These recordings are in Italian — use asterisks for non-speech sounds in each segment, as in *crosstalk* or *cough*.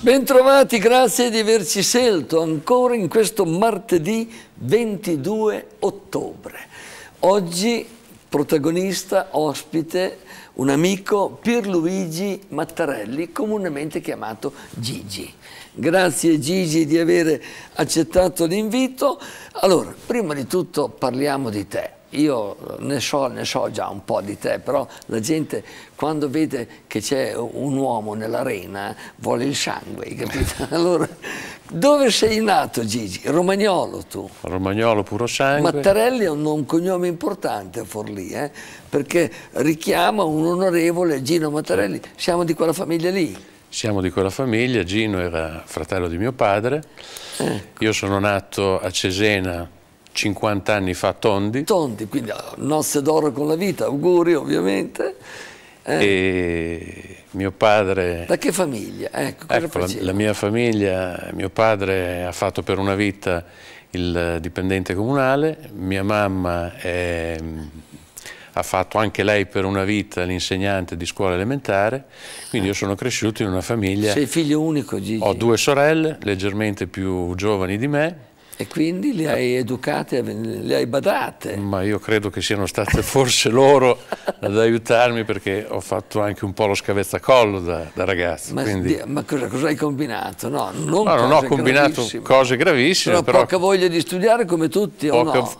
Bentrovati, grazie di averci scelto ancora in questo martedì 22 ottobre. Oggi protagonista, ospite, un amico Pierluigi Mattarelli, comunemente chiamato Gigi. Grazie Gigi di aver accettato l'invito. Allora, prima di tutto parliamo di te io ne so, ne so, già un po' di te, però la gente quando vede che c'è un uomo nell'arena vuole il sangue, capito? *laughs* Allora, dove sei nato Gigi? Romagnolo tu. Romagnolo puro sangue. Mattarelli è un, un cognome importante a Forlì, eh? perché richiama un onorevole Gino Mattarelli, siamo di quella famiglia lì. Siamo di quella famiglia, Gino era fratello di mio padre, ecco. io sono nato a Cesena 50 anni fa Tondi. Tondi, quindi ah, nozze d'oro con la vita, auguri ovviamente. Eh. E mio padre... Da che famiglia? Ecco, ecco la, la, mia famiglia, mio padre ha fatto per una vita il dipendente comunale, mia mamma è, ehm, ha fatto anche lei per una vita l'insegnante di scuola elementare, quindi io sono cresciuto in una famiglia... Sei figlio unico Gigi? Ho due sorelle, leggermente più giovani di me, e quindi le hai educate, le hai badate. Ma io credo che siano state forse loro ad aiutarmi perché ho fatto anche un po' lo scavezzacollo da, da ragazzo. Ma, quindi... ma cosa, cosa, hai combinato? No, non, no, non ho combinato gravissime. cose gravissime. Però, però poca voglia di studiare come tutti poca... o no?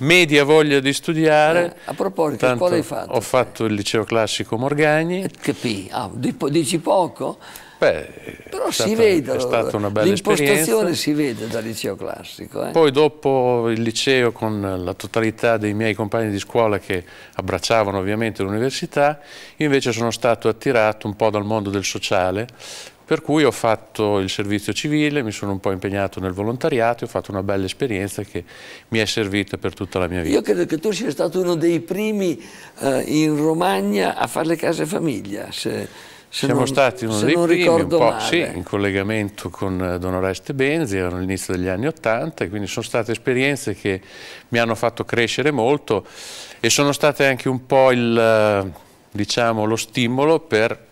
media voglia di studiare. Eh, a proposito, Tanto quale hai fatto? Ho fatto il liceo classico Morgagni. Capì, ah, dici poco? Beh, Però si vede, è stata una bella l'impostazione si vede dal liceo classico. Eh? Poi dopo il liceo con la totalità dei miei compagni di scuola che abbracciavano ovviamente l'università, io invece sono stato attirato un po' dal mondo del sociale, per cui ho fatto il servizio civile, mi sono un po' impegnato nel volontariato e ho fatto una bella esperienza che mi è servita per tutta la mia vita. Io credo che tu sia stato uno dei primi eh, in Romagna a fare le case famiglia. Se siamo non, stati uno dei primi, un po', sì, in collegamento con eh, Don Oreste Benzi, erano all'inizio degli anni Ottanta, e quindi sono state esperienze che mi hanno fatto crescere molto e sono state anche un po' il, eh, diciamo, lo stimolo per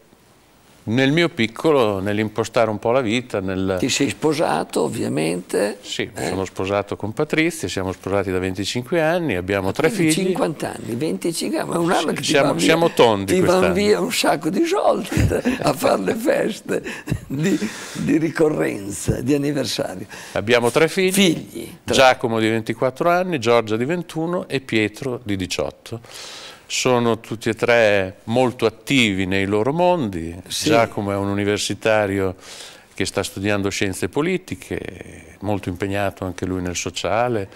nel mio piccolo, nell'impostare un po' la vita. Nel... Ti sei sposato ovviamente? Sì, eh? sono sposato con Patrizia, siamo sposati da 25 anni, abbiamo tre figli. 50 anni, 25 anni, ma un anno sì, che ti siamo, via, siamo tondi Ti vanno via un sacco di soldi *laughs* a fare le feste di, di, ricorrenza, di anniversario. Abbiamo tre figli, figli tre. Giacomo di 24 anni, Giorgia di 21 e Pietro di 18 sono tutti e tre molto attivi nei loro mondi. Sì. Giacomo è un universitario che sta studiando scienze politiche, molto impegnato anche lui nel sociale.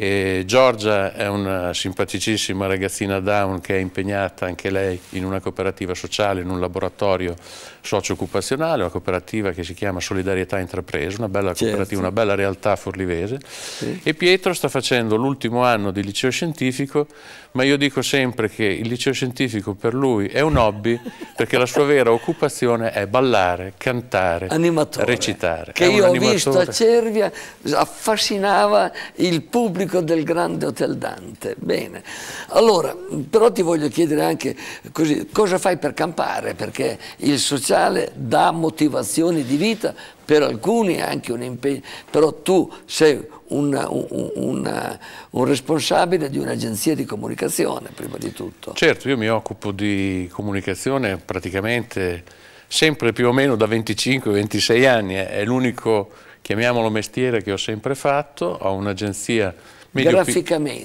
E Giorgia è una simpaticissima ragazzina down che è impegnata anche lei in una cooperativa sociale, in un laboratorio socio-occupazionale, una cooperativa che si chiama Solidarietà Intrapresa, una bella certo. cooperativa, certo. una bella realtà forlivese. Sì. E Pietro sta facendo l'ultimo anno di liceo scientifico ma io dico sempre che il liceo scientifico per lui è un hobby perché la sua vera occupazione è ballare, cantare, animatore, recitare. Che è io ho visto a Cervia, affascinava il pubblico del grande Hotel Dante. Bene, allora, però ti voglio chiedere anche così, cosa fai per campare? Perché il sociale dà motivazioni di vita per alcuni è anche un impegno, però tu sei una, un, una, un responsabile di un'agenzia di comunicazione prima di tutto. Certo, io mi occupo di comunicazione praticamente sempre più o meno da 25-26 anni, eh. è l'unico, chiamiamolo mestiere, che ho sempre fatto, ho un'agenzia medio,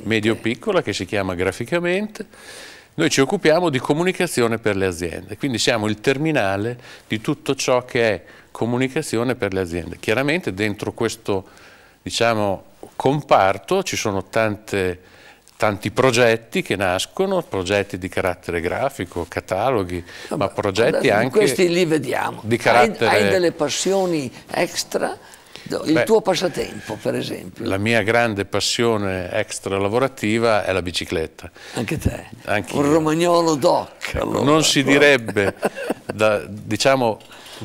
medio, piccola che si chiama Graficamente noi ci occupiamo di comunicazione per le aziende, quindi siamo il terminale di tutto ciò che è comunicazione per le aziende. Chiaramente dentro questo diciamo, comparto ci sono tante, tanti progetti che nascono, progetti di carattere grafico, cataloghi, ma, ma progetti anche... Questi li vediamo. Di carattere... hai, hai delle passioni extra? Il Beh, tuo passatempo, per esempio. La mia grande passione extra lavorativa è la bicicletta. Anche te. Anch'io. Un romagnolo doc. Allora. Non si direbbe, da, diciamo,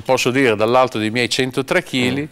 posso dire dall'alto dei miei 103 kg, mm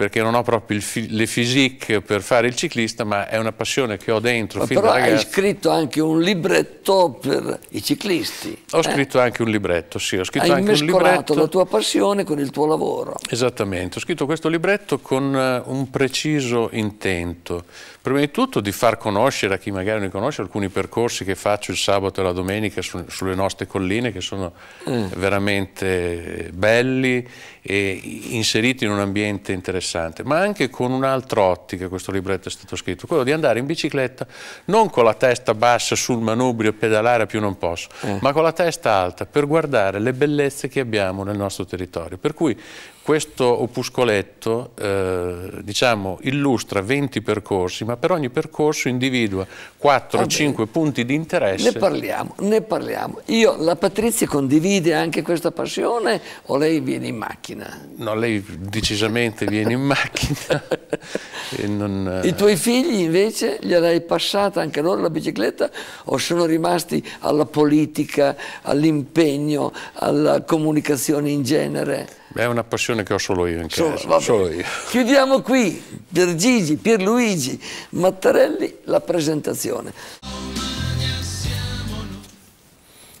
perché non ho proprio fi le physique per fare il ciclista, ma è una passione che ho dentro. Ma fin però da hai scritto anche un libretto per i ciclisti. Ho eh? scritto anche un libretto, sì. Ho scritto hai anche un libretto. la tua passione con il tuo lavoro. Esattamente, ho scritto questo libretto con eh, un preciso intento, Prima di tutto di far conoscere a chi magari non conosce alcuni percorsi che faccio il sabato e la domenica su, sulle nostre colline che sono mm. veramente belli e inseriti in un ambiente interessante, ma anche con un'altra ottica questo libretto è stato scritto, quello di andare in bicicletta non con la testa bassa sul manubrio e pedalare più non posso, mm. ma con la testa alta per guardare le bellezze che abbiamo nel nostro territorio. Per cui questo opuscoletto eh, diciamo, illustra 20 percorsi, ma per ogni percorso individua 4-5 punti di interesse. Ne parliamo, ne parliamo. Io, la Patrizia condivide anche questa passione o lei viene in macchina? No, lei decisamente viene in macchina. *laughs* non, eh, I tuoi figli invece gliel'hai passata anche loro la bicicletta o sono rimasti alla politica, all'impegno, alla comunicazione in genere? è una passione che ho solo io in casa. Solo, solo io. Chiudiamo qui per Gigi, Pierluigi, Mattarelli, la presentazione situazione.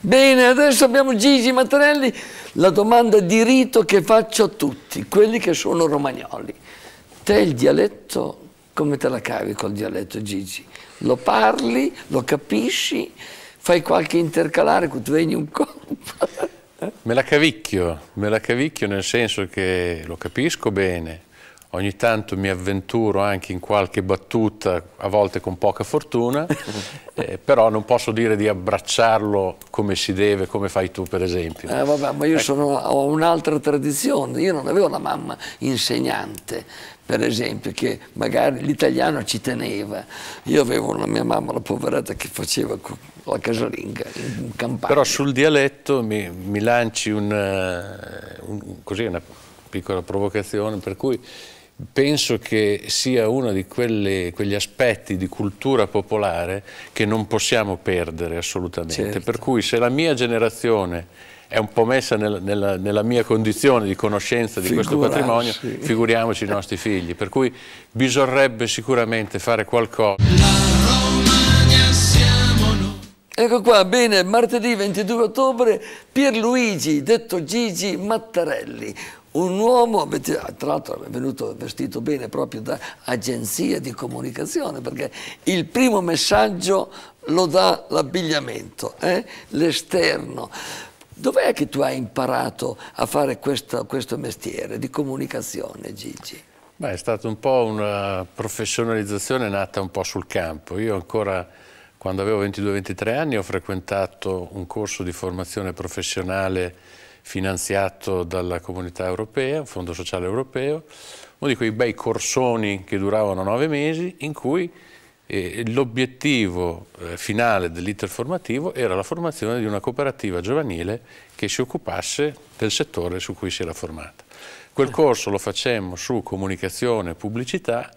Bene, adesso abbiamo Gigi Mattarelli, la domanda di rito che faccio a tutti, quelli che sono romagnoli. Te il dialetto, come te la cavi col dialetto Gigi? Lo parli, lo capisci, fai qualche intercalare, tu convegni un *laughs* colpo? Me la cavicchio, me la cavicchio nel senso che lo capisco bene, ogni tanto mi avventuro anche in qualche battuta, a volte con poca fortuna, *laughs* eh, però non posso dire di abbracciarlo come si deve, come fai tu per esempio. Eh, vabbè, ma io ecco. sono, ho un'altra tradizione, io non avevo una mamma insegnante, per esempio, che magari l'italiano ci teneva. Io avevo la mia mamma, la poveretta, che faceva la casalinga in campagna. Però sul dialetto mi, mi lanci un, eh, un, così, una piccola provocazione, per cui penso che sia uno di quelle, quegli aspetti di cultura popolare che non possiamo perdere assolutamente. Certo. Per cui se la mia generazione è un po' messa nel, nella, nella, mia condizione di conoscenza di Figurarsi. questo patrimonio, figuriamoci i nostri figli. Per cui bisognerebbe sicuramente fare qualcosa. Ecco qua, bene, martedì 22 ottobre Pierluigi, detto Gigi Mattarelli, un uomo, tra l'altro è venuto vestito bene proprio da agenzia di comunicazione, perché il primo messaggio lo dà l'abbigliamento, eh? l'esterno. Dov'è che tu hai imparato a fare questo, questo mestiere di comunicazione, Gigi? Beh, è stata un po' una professionalizzazione nata un po' sul campo. Io ancora, quando avevo 22-23 anni, ho frequentato un corso di formazione professionale finanziato dalla comunità europea, un fondo sociale europeo, uno di quei bei corsoni che duravano nove mesi in cui eh, l'obiettivo eh, finale dell'iter formativo era la formazione di una cooperativa giovanile che si occupasse del settore su cui si era formata. Quel ah. corso lo facemmo su comunicazione e pubblicità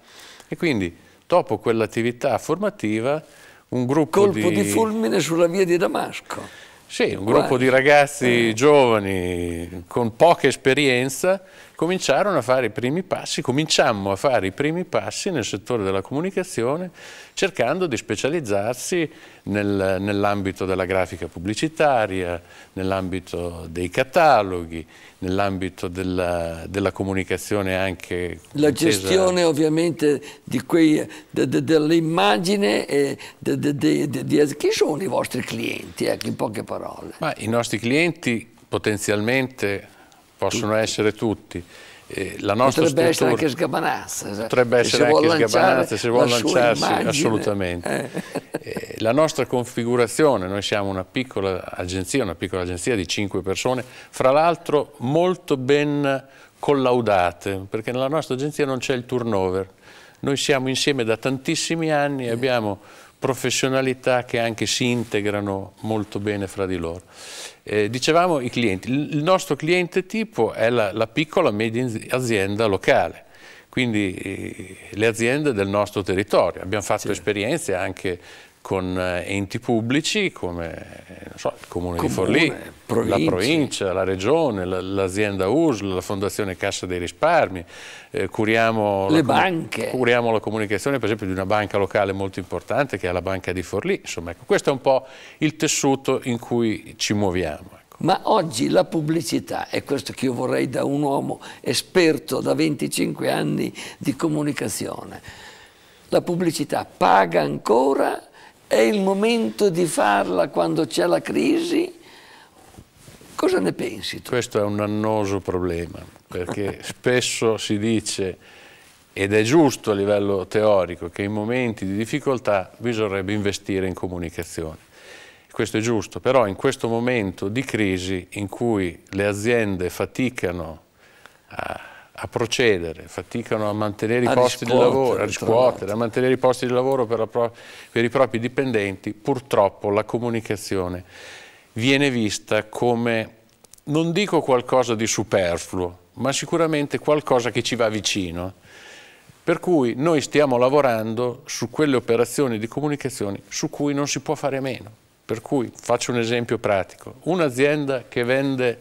e quindi dopo quell'attività formativa un gruppo Colpo di... Colpo di fulmine sulla via di Damasco. Sì, un gruppo di ragazzi eh. giovani con poca esperienza cominciarono a fare i primi passi, cominciammo a fare i primi passi nel settore della comunicazione cercando di specializzarsi nel, nell'ambito della grafica pubblicitaria, nell'ambito dei cataloghi, nell'ambito della, della, comunicazione anche... La gestione intesa... ovviamente dell'immagine de, de, de, Chi sono i vostri clienti, ecco, in poche parole? Ma I nostri clienti potenzialmente possono essere tutti. Eh, la potrebbe essere anche sgabanazza. Potrebbe essere anche sgabanazza se vuole lanciarsi, immagine. assolutamente. Eh. eh. la nostra configurazione, noi siamo una piccola agenzia, una piccola agenzia di cinque persone, fra l'altro molto ben collaudate, perché nella nostra agenzia non c'è il turnover. Noi siamo insieme da tantissimi anni e eh. abbiamo professionalità che anche si integrano molto bene fra di loro. Eh, dicevamo i clienti, il nostro cliente tipo è la, la piccola e media azienda locale, quindi eh, le aziende del nostro territorio. Abbiamo fatto sì. esperienze anche con eh, enti pubblici come eh, so, il comune, comune, di Forlì, province. la provincia, la regione, l'azienda USL, la fondazione Cassa dei Risparmi, eh, curiamo, Le la, curiamo la comunicazione per esempio di una banca locale molto importante che è la banca di Forlì, insomma ecco, questo è un po' il tessuto in cui ci muoviamo. Ecco. Ma oggi la pubblicità, è questo che io vorrei da un uomo esperto da 25 anni di comunicazione, la pubblicità paga ancora è il momento di farla quando c'è la crisi? Cosa ne pensi tu? Questo è un annoso problema, perché *laughs* spesso si dice, ed è giusto a livello teorico, che in momenti di difficoltà bisognerebbe investire in comunicazione. Questo è giusto, però in questo momento di crisi in cui le aziende faticano a a procedere, faticano a mantenere a i posti di lavoro, a riscuotere, a mantenere i posti di lavoro per, pro, per i propri dipendenti, purtroppo la comunicazione viene vista come, non dico qualcosa di superfluo, ma sicuramente qualcosa che ci va vicino. Per cui noi stiamo lavorando su quelle operazioni di comunicazione su cui non si può fare a meno. Per cui faccio un esempio pratico. Un'azienda che vende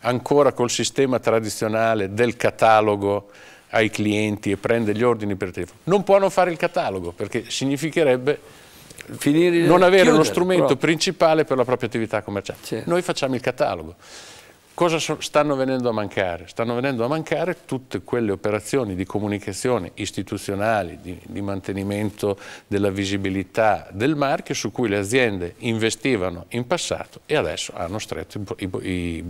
ancora col sistema tradizionale del catalogo ai clienti e prende gli ordini per telefono. Non può non fare il catalogo perché significherebbe Finire non avere chiudere, lo strumento però. principale per la propria attività commerciale. Certo. Noi facciamo il catalogo. Cosa so, stanno venendo a mancare? Stanno venendo a mancare tutte quelle operazioni di comunicazione istituzionali, di, di mantenimento della visibilità del marchio su cui le aziende investivano in passato e adesso hanno stretto i, i, i,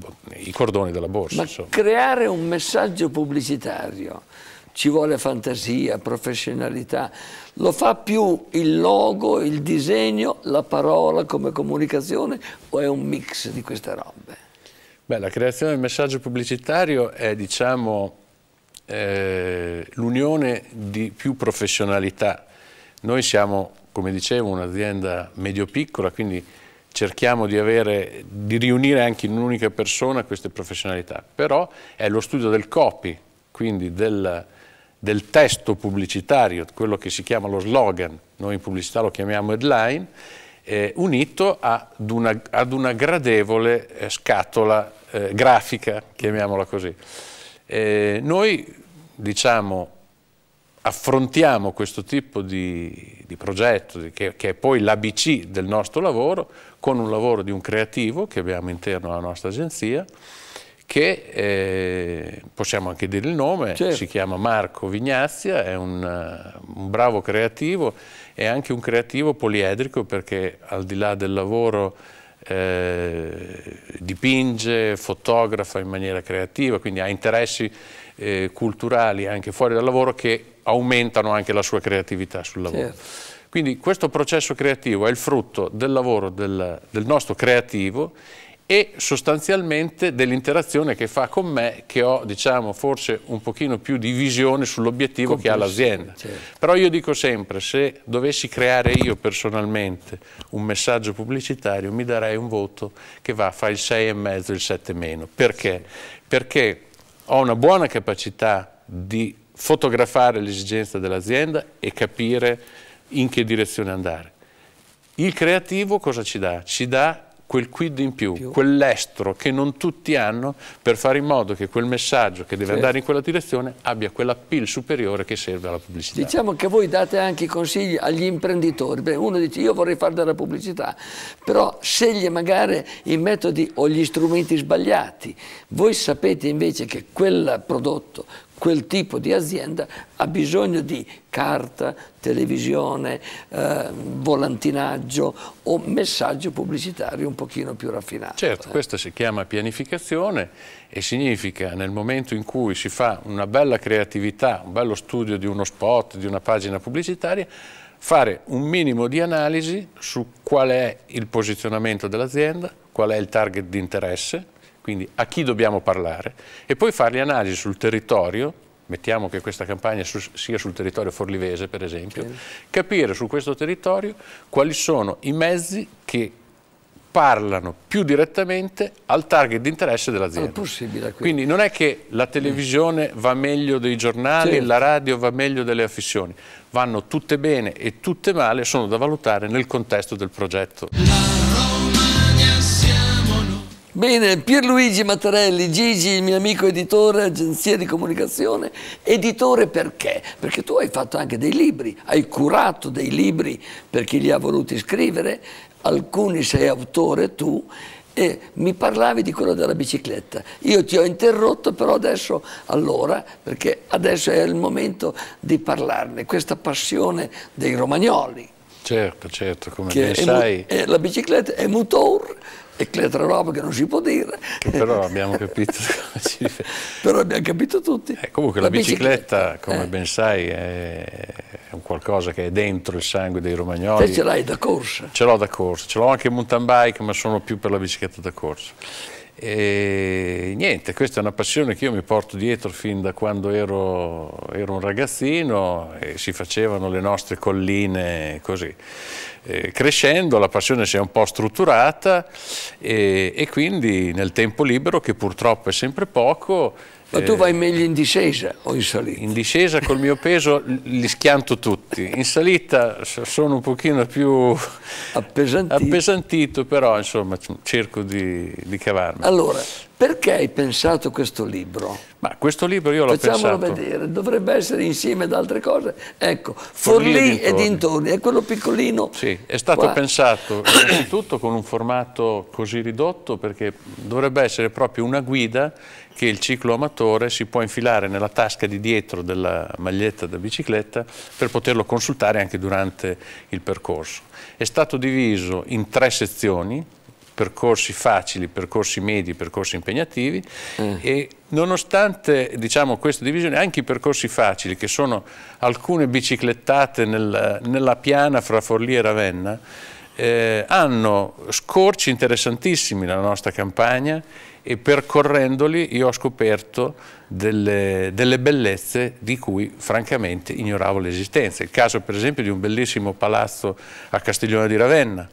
i cordoni della borsa. creare un messaggio pubblicitario ci vuole fantasia, professionalità, lo fa più il logo, il disegno, la parola come comunicazione o è un mix di queste robe? Beh, la creazione del messaggio pubblicitario è, diciamo, eh, l'unione di più professionalità. Noi siamo, come dicevo, un'azienda medio-piccola, quindi cerchiamo di, avere, di riunire anche in un'unica persona queste professionalità. Però è lo studio del copy, quindi del, del testo pubblicitario, quello che si chiama lo slogan, noi in pubblicità lo chiamiamo headline, eh, unito ad una, ad una gradevole eh, scatola eh, grafica, chiamiamola così. Eh, noi diciamo, affrontiamo questo tipo di, di progetto, di, che, che, è poi l'ABC del nostro lavoro, con un lavoro di un creativo che abbiamo interno alla nostra agenzia, che eh, possiamo anche dire il nome, certo. si chiama Marco Vignazia, è un, eh, un, bravo creativo e anche un creativo poliedrico perché al di là del lavoro eh, dipinge, fotografa in maniera creativa, quindi ha interessi eh, culturali anche fuori dal lavoro che aumentano anche la sua creatività sul lavoro. Certo. Quindi questo processo creativo è il frutto del lavoro del, del nostro creativo e sostanzialmente dell'interazione che fa con me che ho diciamo forse un pochino più di visione sull'obiettivo che ha l'azienda certo. però io dico sempre se dovessi creare io personalmente un messaggio pubblicitario mi darei un voto che va fra il 6,5 e il 7 meno perché? Sì. perché ho una buona capacità di fotografare l'esigenza dell'azienda e capire in che direzione andare il creativo cosa ci dà? ci dà quel quid in più, più. quell'estro che non tutti hanno per fare in modo che quel messaggio che deve certo. andare in quella direzione abbia quell'appeal superiore che serve alla pubblicità. Diciamo che voi date anche i consigli agli imprenditori, Beh, uno dice io vorrei fare della pubblicità, però sceglie magari i metodi o gli strumenti sbagliati, voi sapete invece che quel prodotto, quel tipo di azienda ha bisogno di carta, televisione, eh, volantinaggio o messaggio pubblicitario un pochino più raffinato. Certo, eh. questa si chiama pianificazione e significa nel momento in cui si fa una bella creatività, un bello studio di uno spot, di una pagina pubblicitaria, fare un minimo di analisi su qual è il posizionamento dell'azienda, qual è il target di interesse, quindi a chi dobbiamo parlare, e poi fare le analisi sul territorio, mettiamo che questa campagna sia sul territorio forlivese per esempio, sì. capire su questo territorio quali sono i mezzi che parlano più direttamente al target di interesse dell'azienda. Quindi non è che la mm. televisione va meglio dei giornali, certo. la radio va meglio delle affissioni, vanno tutte bene e tutte male, sono da valutare nel contesto del progetto. Bene, Pierluigi Mattarelli, Gigi, mio amico editore, agenzia di comunicazione. Editore perché? Perché tu hai fatto anche dei libri, hai curato dei libri per chi li ha voluti scrivere, alcuni sei autore tu e mi parlavi di quello della bicicletta. Io ti ho interrotto però adesso, allora, perché adesso è il momento di parlarne, questa passione dei romagnoli. Certo, certo, come ben sai. la bicicletta è motor e cletra roba che non si può dire. però abbiamo capito *laughs* Però abbiamo capito tutti. Eh, comunque la, la bicicletta, bicicletta, come eh. ben sai, è un qualcosa che è dentro il sangue dei romagnoli. Te ce l'hai da corsa? Ce l'ho da corsa, ce l'ho anche in mountain bike, ma sono più per la bicicletta da corsa. E niente, questa è una passione che io mi porto dietro fin da quando ero, ero un ragazzino e si facevano le nostre colline così. E crescendo la passione si è un po' strutturata e, e quindi nel tempo libero, che purtroppo è sempre poco, ma tu eh, vai meglio in discesa o in salita? In discesa col mio peso li schianto tutti, in salita sono un pochino più appesantito, appesantito però insomma cerco di, di cavarmi. Allora, perché hai pensato questo libro? Ma questo libro io l'ho pensato... Facciamolo vedere, dovrebbe essere insieme ad altre cose. Ecco, Forlì, Forlì e dintorni, è quello piccolino. Sì, è stato qua. pensato *coughs* innanzitutto con un formato così ridotto perché dovrebbe essere proprio una guida che il ciclo amatore si può infilare nella tasca di dietro della maglietta da bicicletta per poterlo consultare anche durante il percorso. È stato diviso in tre sezioni, percorsi facili, percorsi medi, percorsi impegnativi mm. e nonostante diciamo, questa divisione anche i percorsi facili che sono alcune biciclettate nel, nella piana fra Forlì e Ravenna eh, hanno scorci interessantissimi nella nostra campagna e percorrendoli io ho scoperto delle, delle bellezze di cui francamente ignoravo l'esistenza. Il caso per esempio di un bellissimo palazzo a Castiglione di Ravenna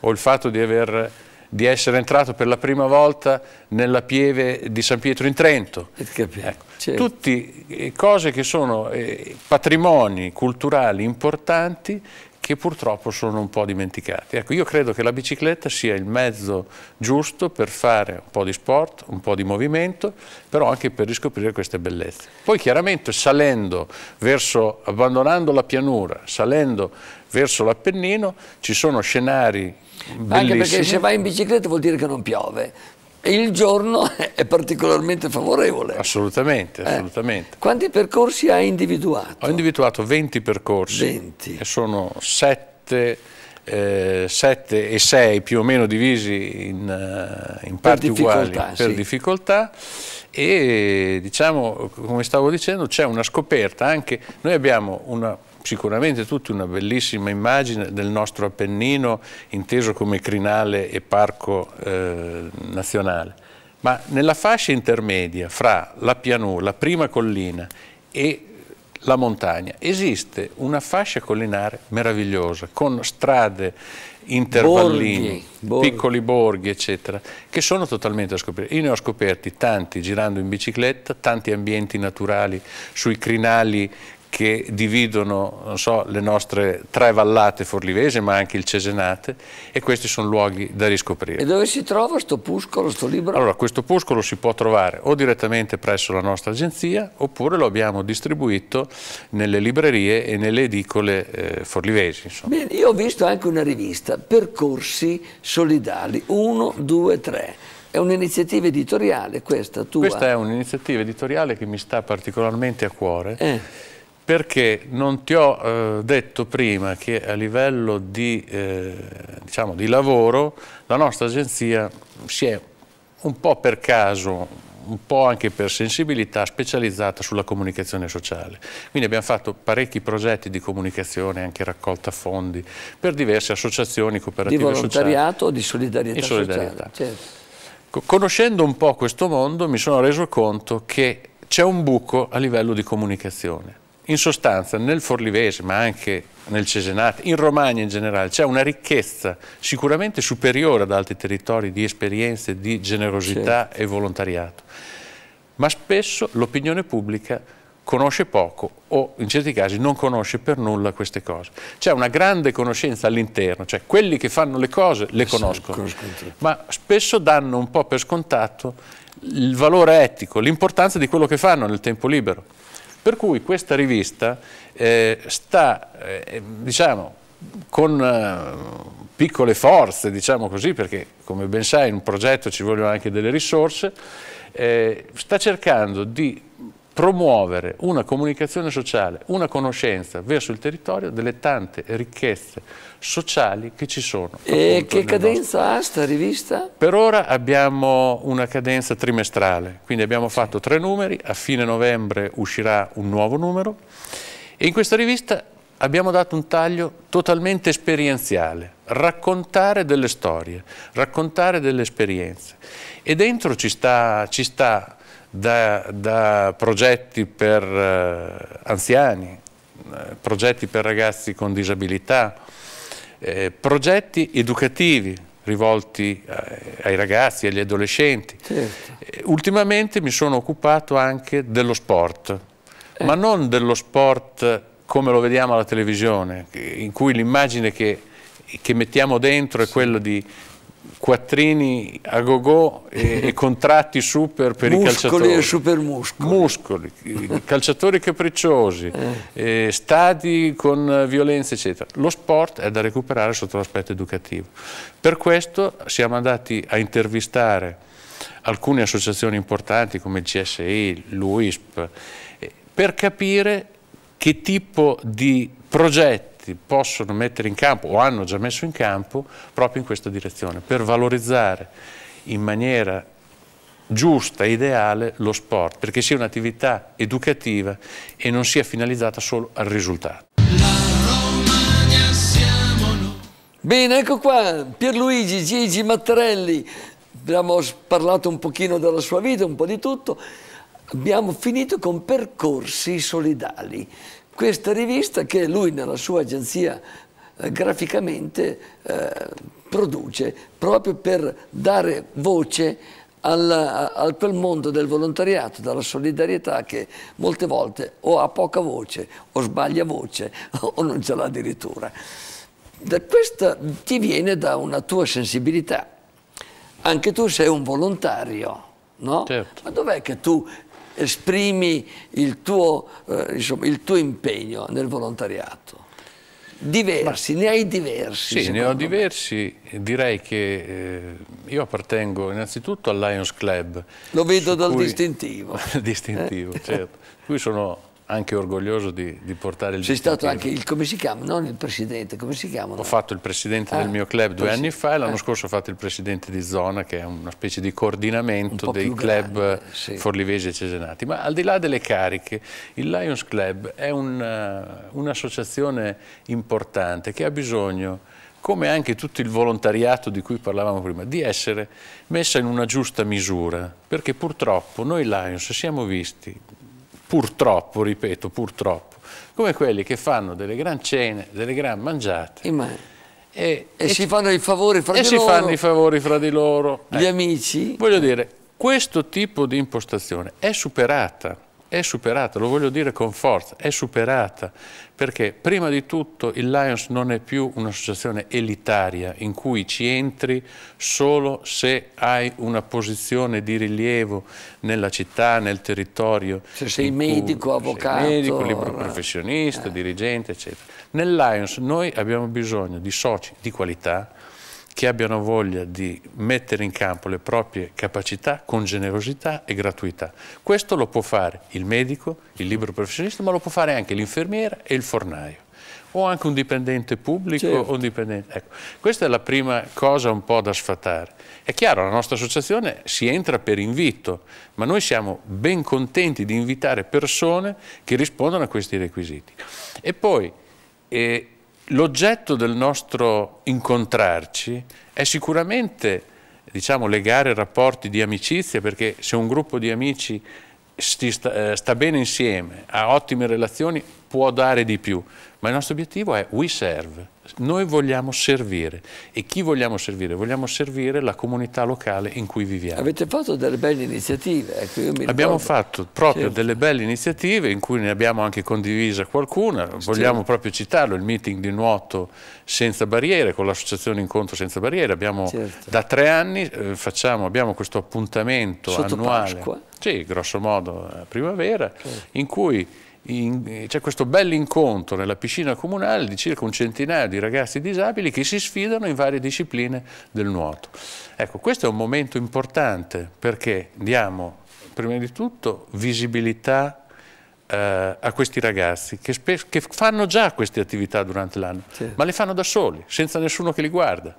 o il fatto di aver di essere entrato per la prima volta nella pieve di San Pietro in Trento. Ecco. Certo. Tutte eh, cose che sono eh, patrimoni culturali importanti che purtroppo sono un po' dimenticati. Ecco, io credo che la bicicletta sia il mezzo giusto per fare un po' di sport, un po' di movimento, però anche per riscoprire queste bellezze. Poi chiaramente salendo verso, abbandonando la pianura, salendo verso l'Appennino, ci sono scenari bellissimi. Anche perché se vai in bicicletta vuol dire che non piove, il giorno *laughs* è particolarmente favorevole. Assolutamente, eh, assolutamente. Eh? Quanti percorsi hai individuato? Ho individuato 20 percorsi. 20. Che sono 7, eh, 7 e 6 più o meno divisi in, eh, in parti uguali per sì. difficoltà e diciamo, come stavo dicendo, c'è una scoperta anche, noi abbiamo una sicuramente tutti una bellissima immagine del nostro Appennino inteso come crinale e parco eh, nazionale, ma nella fascia intermedia fra la pianura, la prima collina e la montagna, esiste una fascia collinare meravigliosa con strade intervallini, borghi, piccoli borghi. borghi eccetera, che sono totalmente da scoprire. Io ne ho scoperti tanti girando in bicicletta, tanti ambienti naturali sui crinali che dividono so, le nostre tre vallate forlivese, ma anche il Cesenate, e questi sono luoghi da riscoprire. E dove si trova questo puscolo, questo libro? Allora, questo puscolo si può trovare o direttamente presso la nostra agenzia, oppure lo abbiamo distribuito nelle librerie e nelle edicole eh, forlivesi. Bene, io ho visto anche una rivista, Percorsi Solidali, 1, 2, 3. È un'iniziativa editoriale questa tua? Questa è un'iniziativa editoriale che mi sta particolarmente a cuore. Eh perché non ti ho eh, detto prima che a livello di, eh, diciamo di, lavoro la nostra agenzia si è un po' per caso, un po' anche per sensibilità, specializzata sulla comunicazione sociale. Quindi abbiamo fatto parecchi progetti di comunicazione, anche raccolta fondi, per diverse associazioni cooperative sociali. Di volontariato o di solidarietà, di solidarietà. Sociale, certo. Conoscendo un po' questo mondo mi sono reso conto che c'è un buco a livello di comunicazione in sostanza nel Forlivese, ma anche nel Cesenate, in Romagna in generale, c'è una ricchezza sicuramente superiore ad altri territori di esperienze, di generosità certo. e volontariato. Ma spesso l'opinione pubblica conosce poco o in certi casi non conosce per nulla queste cose. C'è una grande conoscenza all'interno, cioè quelli che fanno le cose le conoscono, ma spesso danno un po' per scontato il valore etico, l'importanza di quello che fanno nel tempo libero. Per cui questa rivista eh, sta, eh, diciamo, con eh, piccole forze, diciamo così, perché come ben sai in un progetto ci vogliono anche delle risorse, eh, sta cercando di promuovere una comunicazione sociale, una conoscenza verso il territorio delle tante ricchezze sociali che ci sono. E che cadenza nostro. ha sta rivista? Per ora abbiamo una cadenza trimestrale, quindi abbiamo fatto tre numeri, a fine novembre uscirà un nuovo numero e in questa rivista abbiamo dato un taglio totalmente esperienziale, raccontare delle storie, raccontare delle esperienze e dentro ci sta, ci sta da, da progetti per eh, anziani, eh, progetti per ragazzi con disabilità, eh, progetti educativi rivolti eh, ai ragazzi, agli adolescenti. Certo. Eh, ultimamente mi sono occupato anche dello sport, ma non dello sport come lo vediamo alla televisione, in cui l'immagine che, che, mettiamo dentro è quella di, quattrini a gogo e, e contratti super per muscoli i calciatori. Muscoli E super muscoli. muscoli calciatori capricciosi, eh. Eh, stadi con violenza, eccetera. Lo sport è da recuperare sotto l'aspetto educativo. Per questo siamo andati a intervistare alcune associazioni importanti come il CSI, l'UISP, eh, per capire che tipo di progetto stati possono mettere in campo o hanno già messo in campo proprio in questa direzione, per valorizzare in maniera giusta e ideale lo sport, perché sia un'attività educativa e non sia finalizzata solo al risultato. Bene, ecco qua Pierluigi Gigi Mattarelli, abbiamo parlato un pochino della sua vita, un po' di tutto, abbiamo finito con percorsi solidali questa rivista che lui nella sua agenzia eh, graficamente eh, produce proprio per dare voce alla, a quel mondo del volontariato, della solidarietà che molte volte o ha poca voce o sbaglia voce *laughs* o non ce l'ha addirittura. Da questa ti viene da una tua sensibilità. Anche tu sei un volontario, no? Certo. Ma dov'è che tu esprimi il tuo, eh, insomma, il tuo impegno nel volontariato? Diversi, Ma, ne hai diversi. Sì, ne ho me. diversi. Direi che eh, io appartengo innanzitutto al Lions Club. Lo vedo dal cui... distintivo. *laughs* distintivo, eh. certo. Qui sono anche orgoglioso di, di portare il Sei stato anche il, come si chiama, non il presidente, come si chiama? Ho fatto il presidente ah, del mio club due anni fa e l'anno ah. scorso ho fatto il presidente di zona che è una specie di coordinamento dei club grande, sì. forlivesi e cesenati. Ma al di là delle cariche, il Lions Club è eh, un'associazione un importante che ha bisogno come anche tutto il volontariato di cui parlavamo prima, di essere messa in una giusta misura, perché purtroppo noi Lions siamo visti purtroppo, ripeto, purtroppo, come quelli che fanno delle gran cene, delle gran mangiate. E, e, e, si fanno i favori fra di loro. E si fanno i favori fra di loro. Gli eh. amici. Voglio dire, questo tipo di impostazione è superata è superata, lo voglio dire con forza, è superata, perché prima di tutto il Lions non è più un'associazione elitaria in cui ci entri solo se hai una posizione di rilievo nella città, nel territorio. Se sei medico, avvocato. Sei medico, libero eh. professionista, eh. dirigente, eccetera. Nel Lions noi abbiamo bisogno di soci di qualità, che abbiano voglia di mettere in campo le proprie capacità con generosità e gratuità. Questo lo può fare il medico, il libero professionista, ma lo può fare anche l'infermiera e il fornaio o anche un dipendente pubblico certo. un dipendente... Ecco, questa è la prima cosa un po' da sfatare. È chiaro, la nostra associazione si entra per invito, ma noi siamo ben contenti di invitare persone che rispondono a questi requisiti. E poi eh, L'oggetto del nostro incontrarci è sicuramente diciamo, legare rapporti di amicizia, perché se un gruppo di amici eh, sta, bene insieme, ha ottime relazioni, può dare di più ma il nostro obiettivo è we serve, noi vogliamo servire e chi vogliamo servire? Vogliamo servire la comunità locale in cui viviamo. Avete fatto delle belle iniziative. Ecco, abbiamo fatto proprio certo. delle belle iniziative in cui ne abbiamo anche condivisa qualcuna, vogliamo certo. proprio citarlo, il meeting di nuoto senza barriere con l'associazione Incontro senza barriere, abbiamo, certo. da tre anni eh, facciamo, abbiamo questo appuntamento Sotto annuale, Pasqua. sì, grosso modo eh, primavera, certo. in cui c'è questo bell'incontro nella piscina comunale di circa un centinaio di ragazzi disabili che si sfidano in varie discipline del nuoto. Ecco, questo è un momento importante perché diamo prima di tutto visibilità eh, a questi ragazzi che, che, fanno già queste attività durante l'anno, sì. ma le fanno da soli, senza nessuno che li guarda.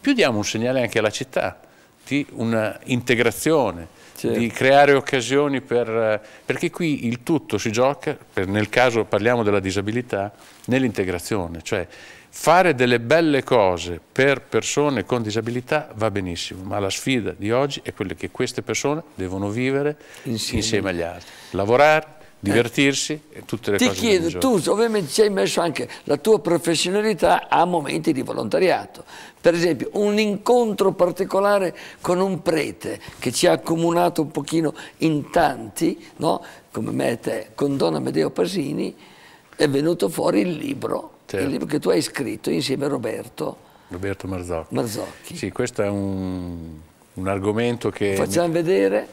Più diamo un segnale anche alla città di una integrazione, certo. di creare occasioni per, eh, perché qui il tutto si gioca, nel caso parliamo della disabilità, nell'integrazione, cioè fare delle belle cose per persone con disabilità va benissimo, ma la sfida di oggi è quella che queste persone devono vivere insieme, insieme agli altri, lavorare, divertirsi e tutte le Ti cose. Ti chiedo, tu ovviamente ci hai messo anche la tua professionalità a momenti di volontariato. Per esempio, un incontro particolare con un prete che ci ha accomunato un pochino in tanti, no? come me e te, con Don Amedeo Pasini, è venuto fuori il libro, certo. il libro che tu hai scritto insieme a Roberto. Roberto Marzocchi. Marzocchi. Sì, questo è un, un argomento che... facciamo mi... vedere,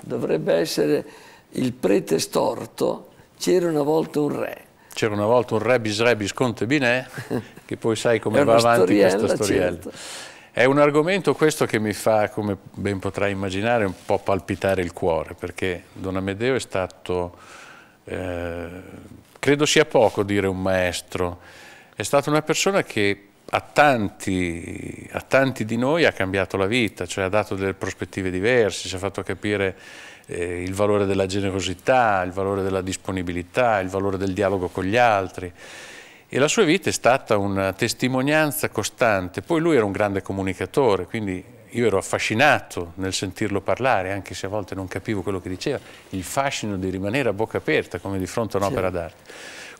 dovrebbe essere il prete storto, c'era una volta un re. C'era una volta un re rebis conte binè, *laughs* che poi sai come va avanti questa storiella. Certo. È un argomento questo che mi fa, come ben potrai immaginare, un po' palpitare il cuore, perché Don Amedeo è stato, eh, credo sia poco dire un maestro, è stata una persona che a tanti, a tanti, di noi ha cambiato la vita, cioè ha dato delle prospettive diverse, ci ha fatto capire eh, il valore della generosità, il valore della disponibilità, il valore del dialogo con gli altri. E la sua vita è stata una testimonianza costante. Poi lui era un grande comunicatore, quindi io ero affascinato nel sentirlo parlare, anche se a volte non capivo quello che diceva, il fascino di rimanere a bocca aperta come di fronte a un'opera sì. d'arte.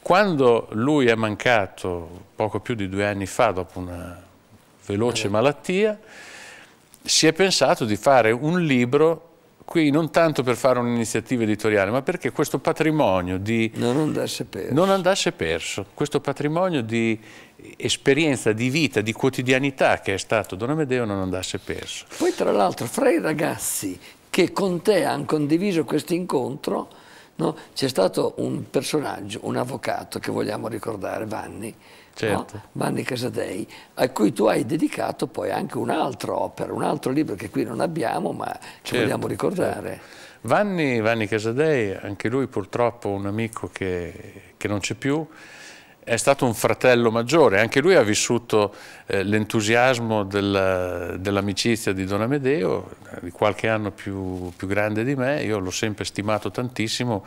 Quando lui è mancato poco più di due anni fa, dopo una veloce malattia, si è pensato di fare un libro qui non tanto per fare un'iniziativa editoriale, ma perché questo patrimonio di... Non andasse perso. Non andasse perso, questo patrimonio di esperienza, di vita, di quotidianità che è stato Don Amedeo non andasse perso. Poi tra l'altro fra i ragazzi che con te hanno condiviso questo incontro, no, c'è stato un personaggio, un avvocato che vogliamo ricordare, Vanni, certo. no? Vanni Casadei, a cui tu hai dedicato poi anche un'altra opera, un altro libro che qui non abbiamo ma ci certo, vogliamo ricordare. Certo. Vanni, Vanni, Casadei, anche lui purtroppo un amico che, che non c'è più, è stato un fratello maggiore, anche lui ha vissuto eh, l'entusiasmo dell'amicizia dell di Don Amedeo, di qualche anno più, più grande di me, io l'ho sempre stimato tantissimo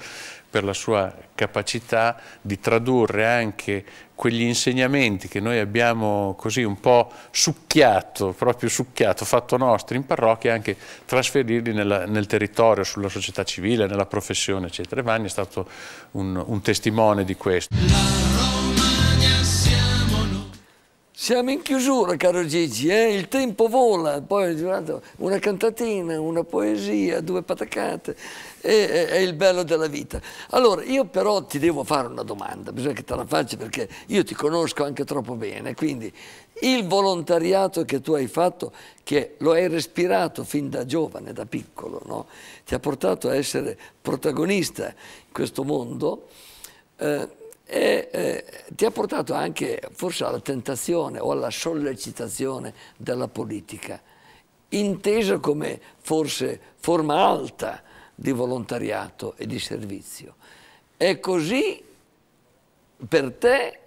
per la sua capacità di tradurre anche quegli insegnamenti che noi abbiamo così un po' succhiato, proprio succhiato, fatto nostri in parrocchia, anche trasferirli nella, nel territorio, sulla società civile, nella professione, eccetera. E Vanni è stato un, un testimone di questo. Siamo in chiusura, caro Gigi, eh? il tempo vola, poi una cantatina, una poesia, due patacate, è, è, il bello della vita. Allora, io però ti devo fare una domanda, bisogna che te la faccia perché io ti conosco anche troppo bene, quindi il volontariato che tu hai fatto, che lo hai respirato fin da giovane, da piccolo, no? ti ha portato a essere protagonista in questo mondo, eh, e eh, ti ha portato anche forse alla tentazione o alla sollecitazione della politica, intesa come forse forma alta di volontariato e di servizio. È così per te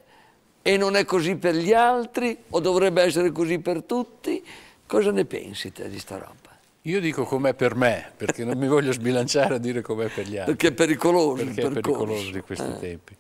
e non è così per gli altri o dovrebbe essere così per tutti? Cosa ne pensi te di sta roba? Io dico com'è per me, perché non mi voglio sbilanciare a dire com'è per gli altri. Perché è pericoloso. Perché è pericoloso di questi eh. tempi.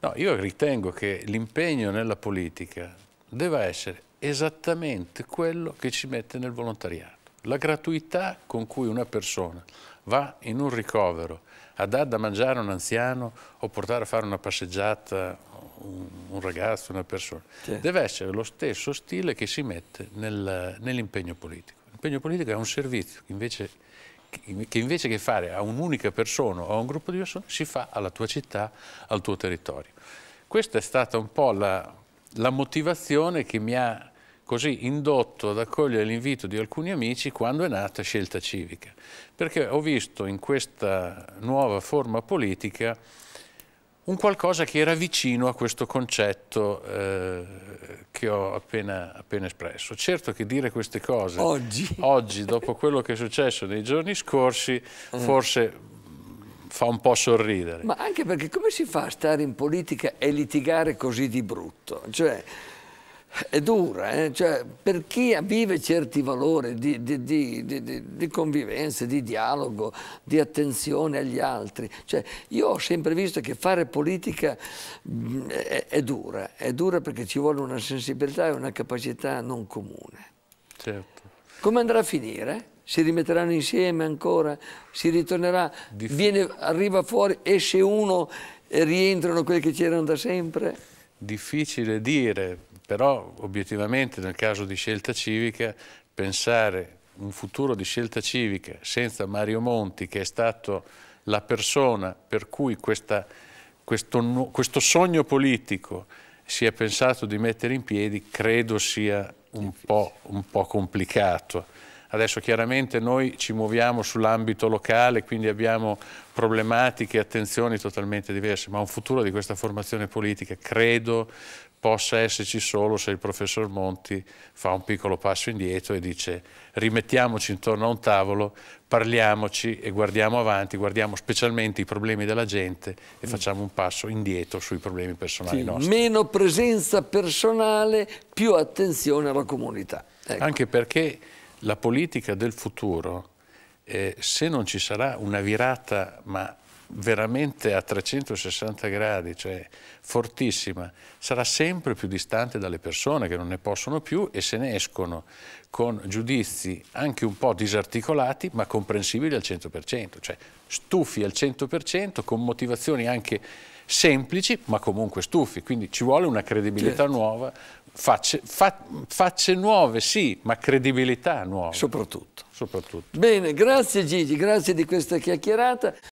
No, io ritengo che l'impegno nella politica debba essere esattamente quello che ci mette nel volontariato. La gratuità con cui una persona va in un ricovero a dar da mangiare un anziano o portare a fare una passeggiata un, ragazzo, una persona, sì. deve essere lo stesso stile che si mette nel, nell'impegno politico. L'impegno politico è un servizio che invece che invece che fare a un'unica persona o a un gruppo di persone si fa alla tua città, al tuo territorio. Questa è stata un po' la, la motivazione che mi ha così indotto ad accogliere l'invito di alcuni amici quando è nata Scelta Civica, perché ho visto in questa nuova forma politica un qualcosa che era vicino a questo concetto eh, che ho appena, appena, espresso. Certo che dire queste cose oggi, *laughs* oggi dopo quello che è successo nei giorni scorsi, mm. forse fa un po' sorridere. Ma anche perché come si fa a stare in politica e litigare così di brutto? Cioè, è dura, eh? cioè, per chi vive certi valori di, di, di, di, convivenza, di dialogo, di attenzione agli altri. Cioè, io ho sempre visto che fare politica mh, mm, è, è, dura, è dura perché ci vuole una sensibilità e una capacità non comune. Certo. Come andrà a finire? Si rimetteranno insieme ancora? Si ritornerà? Viene, arriva fuori, esce uno e rientrano quelli che c'erano da sempre? Difficile dire, però obiettivamente nel caso di scelta civica pensare un futuro di scelta civica senza Mario Monti che è stato la persona per cui questa, questo, questo sogno politico si è pensato di mettere in piedi credo sia un po', un po complicato. Adesso chiaramente noi ci muoviamo sull'ambito locale, quindi abbiamo problematiche e attenzioni totalmente diverse, ma un futuro di questa formazione politica credo possa esserci solo se il professor Monti fa un piccolo passo indietro e dice rimettiamoci intorno a un tavolo, parliamoci e guardiamo avanti, guardiamo specialmente i problemi della gente e mm. facciamo un passo indietro sui problemi personali sì, nostri. Meno presenza personale, più attenzione alla comunità. Ecco. Anche perché la politica del futuro, eh, se non ci sarà una virata, ma veramente a 360 gradi, cioè fortissima, sarà sempre più distante dalle persone che non ne possono più e se ne escono con giudizi anche un po' disarticolati ma comprensibili al 100%, cioè stufi al 100% con motivazioni anche semplici ma comunque stufi, quindi ci vuole una credibilità certo. nuova, Facce, fa, facce, nuove, sì, ma credibilità nuova. Soprattutto. Soprattutto. Bene, grazie Gigi, grazie di questa chiacchierata.